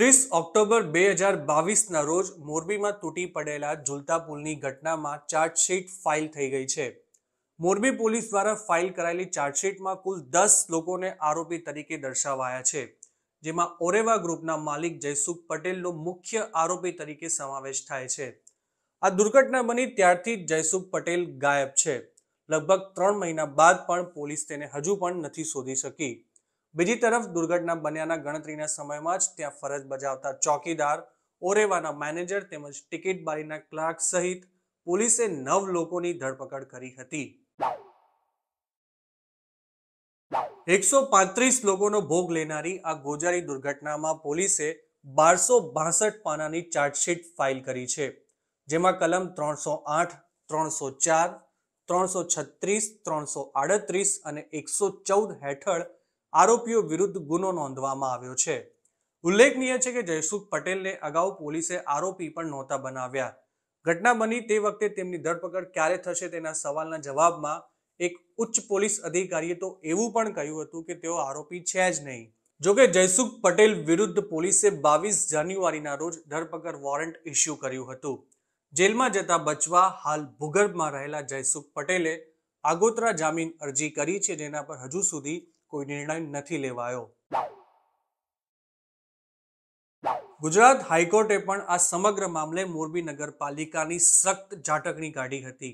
ત્રીસ ઓક્ટોબર બે હજાર બાવીસના રોજ મોરબીમાં તૂટી પડેલા ઝુલતા પુલની ઘટનામાં ચાર્જશીટ ફાઇલ થઈ ગઈ છે મોરબી પોલીસ દ્વારા ફાઇલ કરાયેલી ચાર્જશીટમાં કુલ દસ લોકોને આરોપી તરીકે દર્શાવાયા છે જેમાં ઓરેવા ગ્રુપના માલિક જયસુખ પટેલનો મુખ્ય આરોપી તરીકે સમાવેશ થાય છે આ દુર્ઘટના બની ત્યારથી જયસુખ પટેલ ગાયબ છે લગભગ ત્રણ મહિના બાદ પણ પોલીસ તેને હજુ પણ નથી શોધી શકી બીજી તરફ દુર્ઘટના બન્યાના ગણતરીના સમયમાં જ ત્યાં ફરજ બજાવતા ચોકીદાર ઓરેવાના મેનેજર તેમજ ટિકિટ બારીના ક્લાર્ક સહિત પોલીસે નવ લોકોની ધરપકડ કરી હતી એકસો પાંત્રીસ લોકોનો ભોગ લેનારી આ ગોજારી દુર્ઘટનામાં પોલીસે બારસો બાસઠ પાનાની ચાર્જશીટ ફાઇલ કરી છે જેમાં કલમ ત્રણસો આઠ ત્રણસો ચાર ત્રણસો છત્રીસ ત્રણસો આડત્રીસ અને એકસો ચૌદ હેઠળ આરોપીઓ વિરુદ્ધ ગુનો નોંધવામાં આવ્યો છે ઉલ્લેખનીય છે કે જયસુખ પટેલને અગાઉ પોલીસે આરોપી પણ નહોતા બનાવ્યા ઘટના બની તે વખતે તેમની ધરપકડ ક્યારે થશે તેના સવાલના જવાબમાં એક ઉચ્ચ પોલીસ અધિકારીએ તો એવું પણ કહ્યું હતું કે તેઓ આરોપી છે જ નહીં જોકે જયસુખ પટેલ વિરુદ્ધ પોલીસે બાવીસ જાન્યુઆરીના રોજ ધરપકડ વોરંટ ઇસ્યુ કર્યું હતું જેલમાં જતા બચવા હાલ ભૂગર્ભમાં રહેલા જયસુખ પટેલે આગોતરા જામીન અરજી કરી છે જેના પર હજુ સુધી કોઈ નિર્ણય નથી લેવાયો ગુજરાત હાઈકોર્ટે પણ આ સમગ્ર મામલે મોરબી નગરપાલિકાની સખ્ત ઝાટકણી કાઢી હતી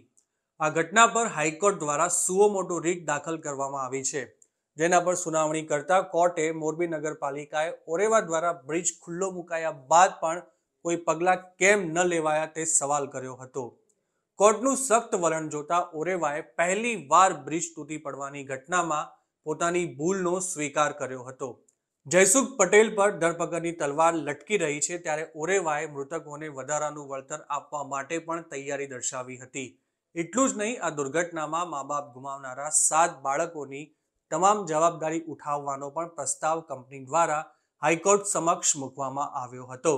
આ ઘટના પર હાઈકોર્ટ દ્વારા સુઓ મોટો રીટ દાખલ કરવામાં આવી છે જેના પર સુનાવણી કરતા કોર્ટે મોરબી નગરપાલિકાએ ઓરેવા દ્વારા બ્રિજ ખુલ્લો મુકાયા બાદ પણ કોઈ પગલાં કેમ ન લેવાયા તે સવાલ કર્યો હતો કોર્ટનું સખ્ત વલણ જોતા ઓરેવાએ પહેલી વાર બ્રિજ તૂટી પડવાની ઘટનામાં પોતાની ભૂલનો સ્વીકાર કર્યો હતો જયસુખ પટેલ પર ધરપકડની તલવાર લટકી રહી છે ત્યારે ઓરેવાએ મૃતકોને વધારાનું વળતર આપવા માટે પણ તૈયારી દર્શાવી હતી એટલું જ નહીં આ દુર્ઘટનામાં મા બાપ ગુમાવનારા સાત બાળકોની તમામ જવાબદારી ઉઠાવવાનો પણ પ્રસ્તાવ કંપની દ્વારા હાઈકોર્ટ સમક્ષ મૂકવામાં આવ્યો હતો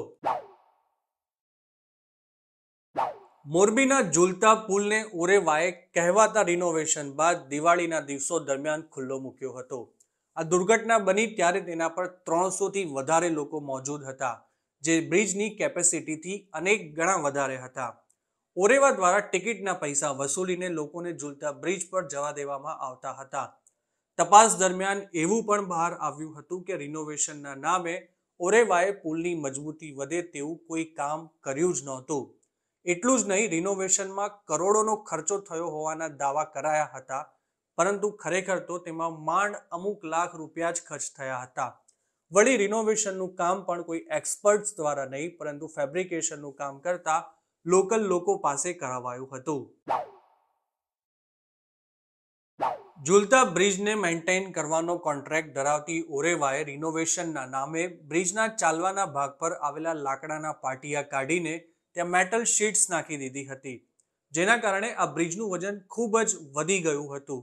મોરબીના ઝૂલતા પુલને ઓરેવાએ કહેવાતા રિનોવેશન બાદ દિવાળીના દિવસો દરમિયાન ખુલ્લો મૂક્યો હતો આ દુર્ઘટના બની ત્યારે તેના પર ત્રણસોથી વધારે લોકો મોજૂદ હતા જે બ્રિજની કેપેસિટીથી અનેક ગણા વધારે હતા ઓરેવા દ્વારા ટિકિટના પૈસા વસૂલીને લોકોને ઝૂલતા બ્રિજ પર જવા દેવામાં આવતા હતા તપાસ દરમિયાન એવું પણ બહાર આવ્યું હતું કે રિનોવેશનના નામે ઓરેવાએ પુલની મજબૂતી વધે તેવું કોઈ કામ કર્યું જ નહોતું એટલું જ નહીં રિનોવેશનમાં કરોડોનો ખર્ચો થયો હોવાના દાવા કરાયા હતા પરંતુ ખરેખર તો તેમાં માંડ અમુક લાખ રૂપિયા જ ખર્ચ થયા હતા વળી રિનોવેશનનું કામ પણ કોઈ એક્સપર્ટ્સ દ્વારા નહીં પરંતુ ફેબ્રિકેશનનું કામ કરતા લોકલ લોકો પાસે કરાવાયું હતું ઝૂલતા બ્રિજને મેન્ટેન કરવાનો કોન્ટ્રાક્ટ ધરાવતી ઓરેવાએ રિનોવેશનના નામે બ્રિજના ચાલવાના ભાગ પર આવેલા લાકડાના પાટિયા કાઢીને ત્યાં મેટલ શીટ્સ નાખી દીધી હતી જેના કારણે આ બ્રિજનું વજન ખૂબ જ વધી ગયું હતું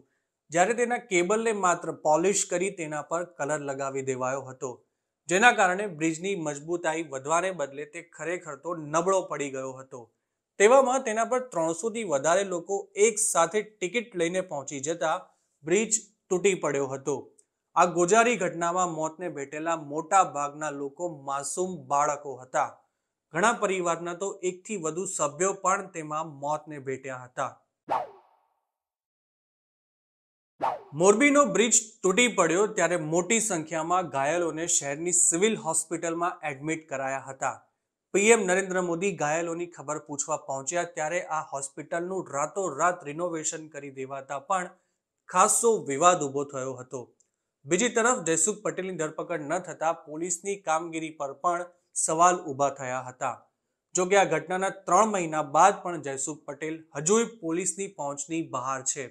જ્યારે તેના કેબલને માત્ર પોલિશ કરી તેના પર કલર લગાવી દેવાયો હતો જેના કારણે બ્રિજની મજબૂતાઈ વધવાને બદલે તે ખરેખર તો નબળો પડી ગયો હતો તેવામાં તેના પર ત્રણસોથી વધારે લોકો એક સાથે ટિકિટ લઈને પહોંચી જતા બ્રિજ તૂટી પડ્યો હતો આ ગોજારી ઘટનામાં મોતને ભેટેલા મોટા ભાગના લોકો માસૂમ બાળકો હતા ઘણા પરિવારના તો એકથી વધુ સભ્યો પણ તેમાં મોતને ભેટ્યા હતા મોરબીનો બ્રિજ તૂટી પડ્યો ત્યારે મોટી સંખ્યામાં ઘાયલોને શહેરની સિવિલ હોસ્પિટલમાં એડમિટ કરાયા હતા પીએમ નરેન્દ્ર મોદી ઘાયલોની ખબર પૂછવા પહોંચ્યા ત્યારે આ હોસ્પિટલનું રાતોરાત રિનોવેશન કરી દેવાતા પણ ખાસો વિવાદ ઊભો થયો હતો બીજી તરફ જયસુખ પટેલની ધરપકડ ન થતા પોલીસની કામગીરી પર પણ સવાલ ઊભા થયા હતા જો કે આ ઘટનાના ત્રણ મહિના બાદ પણ જયસુખ પટેલ હજુય પોલીસની પહોંચની બહાર છે